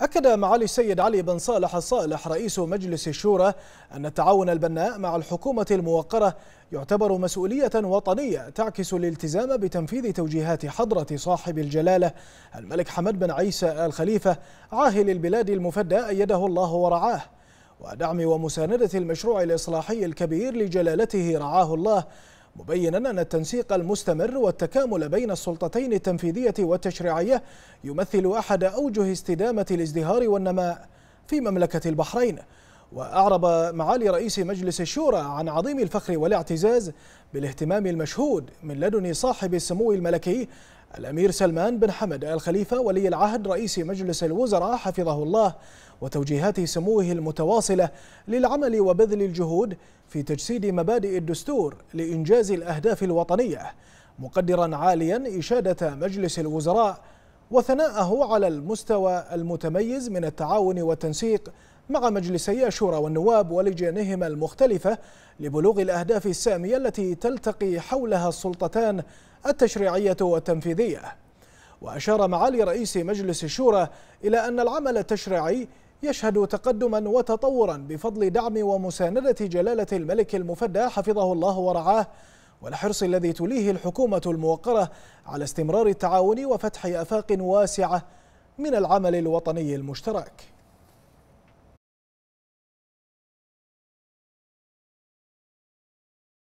أكد معالي السيد علي بن صالح الصالح رئيس مجلس الشورى أن التعاون البناء مع الحكومة الموقرة يعتبر مسؤولية وطنية تعكس الالتزام بتنفيذ توجيهات حضرة صاحب الجلالة الملك حمد بن عيسى الخليفة عاهل البلاد المفدى أيده الله ورعاه ودعم ومساندة المشروع الإصلاحي الكبير لجلالته رعاه الله مبينا أن التنسيق المستمر والتكامل بين السلطتين التنفيذية والتشريعية يمثل أحد أوجه استدامة الازدهار والنماء في مملكة البحرين وأعرب معالي رئيس مجلس الشورى عن عظيم الفخر والاعتزاز بالاهتمام المشهود من لدن صاحب السمو الملكي الأمير سلمان بن حمد الخليفة ولي العهد رئيس مجلس الوزراء حفظه الله وتوجيهات سموه المتواصلة للعمل وبذل الجهود في تجسيد مبادئ الدستور لإنجاز الأهداف الوطنية مقدرا عاليا إشادة مجلس الوزراء وثناءه على المستوى المتميز من التعاون والتنسيق مع مجلسي الشورى والنواب ولجانهما المختلفة لبلوغ الأهداف السامية التي تلتقي حولها السلطتان التشريعية والتنفيذية وأشار معالي رئيس مجلس الشورى إلى أن العمل التشريعي يشهد تقدما وتطورا بفضل دعم ومساندة جلالة الملك المفدى حفظه الله ورعاه والحرص الذي تليه الحكومة الموقرة على استمرار التعاون وفتح آفاق واسعة من العمل الوطني المشترك